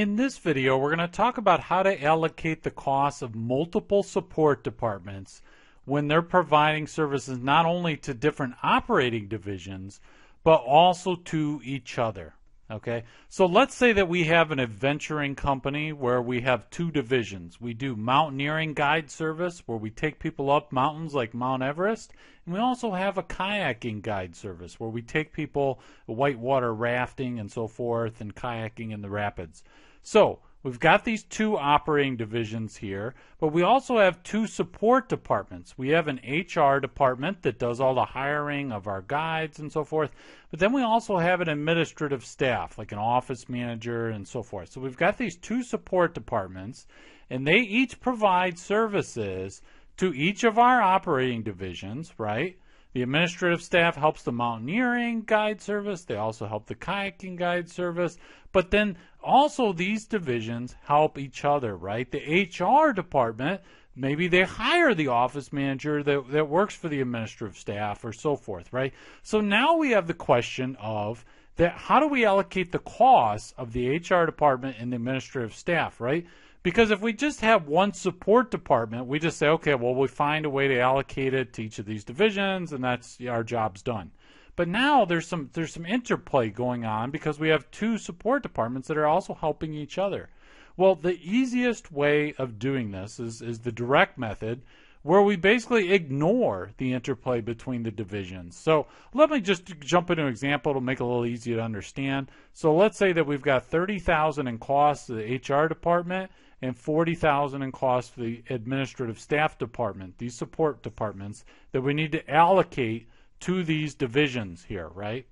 In this video, we're going to talk about how to allocate the costs of multiple support departments when they're providing services not only to different operating divisions, but also to each other. Okay, so let's say that we have an adventuring company where we have two divisions. We do mountaineering guide service where we take people up mountains like Mount Everest, and we also have a kayaking guide service where we take people whitewater rafting and so forth and kayaking in the rapids. So We've got these two operating divisions here, but we also have two support departments. We have an HR department that does all the hiring of our guides and so forth, but then we also have an administrative staff, like an office manager and so forth. So we've got these two support departments, and they each provide services to each of our operating divisions, right? The administrative staff helps the mountaineering guide service. They also help the kayaking guide service. But then also these divisions help each other, right? The HR department, maybe they hire the office manager that, that works for the administrative staff or so forth, right? So now we have the question of that how do we allocate the costs of the HR department and the administrative staff, right? Because if we just have one support department, we just say, okay, well, we find a way to allocate it to each of these divisions, and that's our job's done. But now there's some there's some interplay going on because we have two support departments that are also helping each other. Well, the easiest way of doing this is is the direct method, where we basically ignore the interplay between the divisions. So let me just jump into an example to make it a little easier to understand. So let's say that we've got thirty thousand in costs to the HR department and 40,000 in costs for the administrative staff department, these support departments that we need to allocate to these divisions here, right?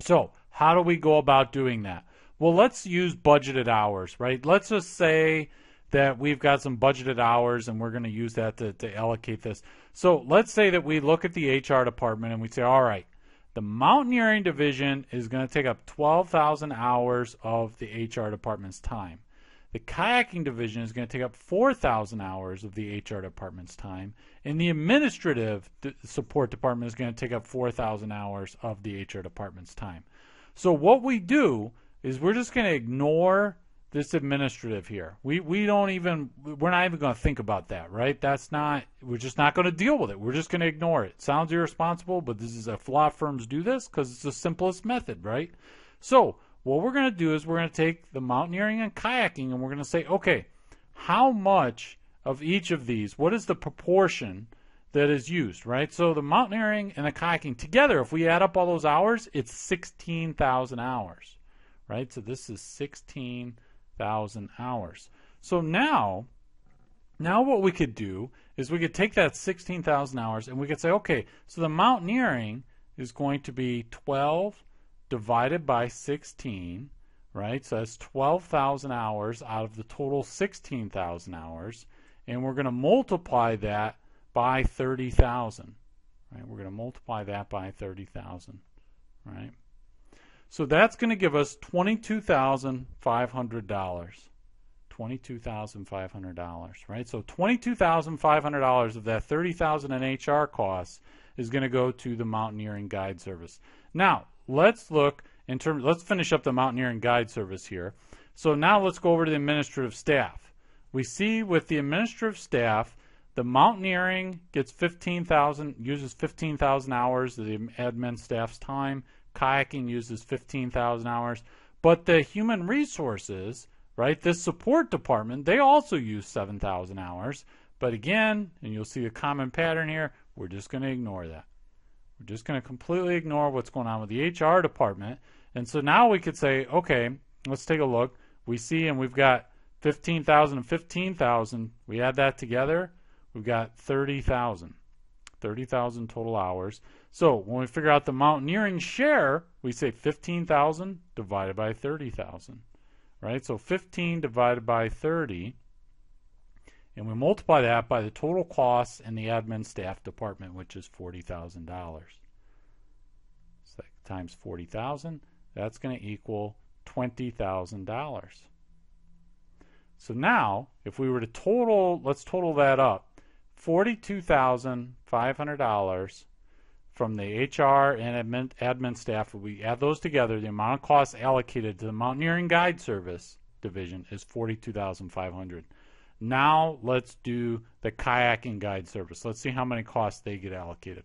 So, how do we go about doing that? Well, let's use budgeted hours, right? Let's just say that we've got some budgeted hours and we're going to use that to, to allocate this. So, let's say that we look at the HR department and we say, all right, the mountaineering division is going to take up 12,000 hours of the HR department's time. The kayaking division is going to take up 4,000 hours of the HR department's time, and the administrative support department is going to take up 4,000 hours of the HR department's time. So what we do is we're just going to ignore this administrative here. We we don't even we're not even going to think about that, right? That's not we're just not going to deal with it. We're just going to ignore it. Sounds irresponsible, but this is a law firms do this cuz it's the simplest method, right? So, what we're going to do is we're going to take the mountaineering and kayaking and we're going to say, okay, how much of each of these, what is the proportion that is used, right? So the mountaineering and the kayaking together, if we add up all those hours, it's 16,000 hours, right? So this is 16,000 hours. So now, now what we could do is we could take that 16,000 hours and we could say, okay, so the mountaineering is going to be 12 divided by 16, right? So that's 12,000 hours out of the total 16,000 hours. And we're going to multiply that by 30,000, right? We're going to multiply that by 30,000, right? So that's going to give us $22,500. $22,500, right? So $22,500 of that 30000 in HR costs is going to go to the Mountaineering Guide Service. Now, let's look in terms let's finish up the Mountaineering Guide Service here. So now let's go over to the administrative staff. We see with the administrative staff the mountaineering gets 15,000 uses 15,000 hours of the admin staff's time, kayaking uses 15,000 hours, but the human resources right? This support department, they also use 7,000 hours. But again, and you'll see a common pattern here, we're just going to ignore that. We're just going to completely ignore what's going on with the HR department. And so now we could say, okay, let's take a look. We see and we've got 15,000 and 15,000. We add that together, we've got 30,000. 30,000 total hours. So when we figure out the mountaineering share, we say 15,000 divided by 30,000 right? So 15 divided by 30, and we multiply that by the total costs in the admin staff department, which is $40,000. So times 40,000, that's going to equal $20,000. So now, if we were to total, let's total that up. $42,500 from the HR and admin, admin staff, we add those together, the amount of costs allocated to the Mountaineering Guide Service division is 42500 Now let's do the kayaking guide service. Let's see how many costs they get allocated.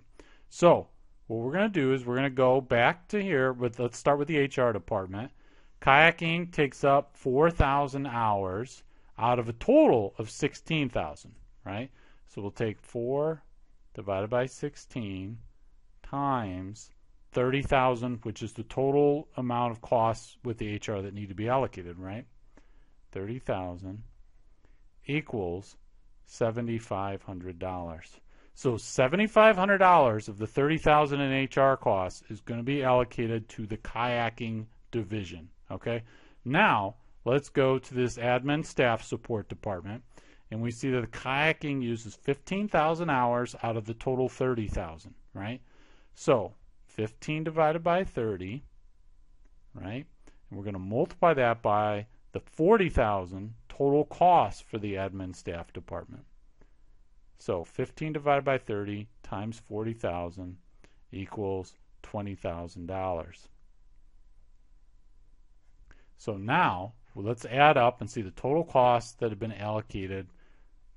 So what we're going to do is we're going to go back to here. With Let's start with the HR department. Kayaking takes up 4,000 hours out of a total of 16,000, right? So we'll take 4 divided by 16 times 30,000, which is the total amount of costs with the HR that need to be allocated, right? 30,000 equals $7,500. So $7,500 of the 30,000 in HR costs is going to be allocated to the kayaking division, okay? Now, let's go to this admin staff support department and we see that the kayaking uses 15,000 hours out of the total 30,000, right? So 15 divided by 30, right? And we're going to multiply that by the 40,000 total cost for the admin staff department. So 15 divided by 30 times 40,000 equals $20,000. So now well, let's add up and see the total costs that have been allocated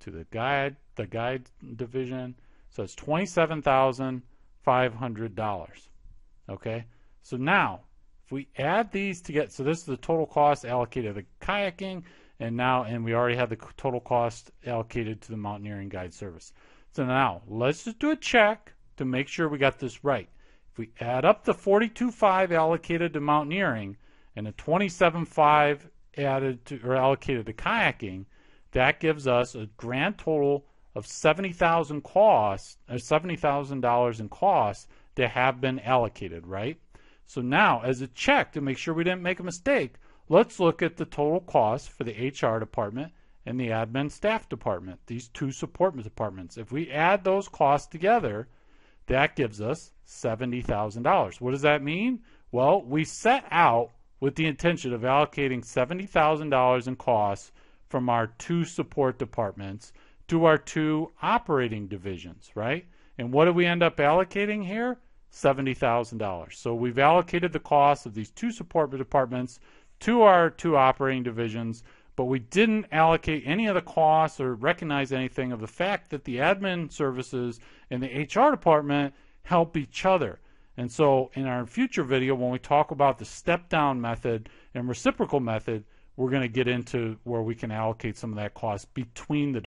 to the guide the guide division. So it's 27,000 $500. Okay, so now if we add these to get, so this is the total cost allocated to the kayaking, and now, and we already have the total cost allocated to the mountaineering guide service. So now let's just do a check to make sure we got this right. If we add up the 42.5 allocated to mountaineering and the 27.5 added to or allocated to kayaking, that gives us a grand total of $70,000 costs, or uh, $70,000 in costs that have been allocated, right? So now, as a check to make sure we didn't make a mistake, let's look at the total cost for the HR department and the admin staff department, these two support departments. If we add those costs together, that gives us $70,000. What does that mean? Well, we set out with the intention of allocating $70,000 in costs from our two support departments to our two operating divisions, right? And what do we end up allocating here? $70,000. So we've allocated the cost of these two support departments to our two operating divisions, but we didn't allocate any of the costs or recognize anything of the fact that the admin services and the HR department help each other. And so in our future video, when we talk about the step down method and reciprocal method, we're going to get into where we can allocate some of that cost between the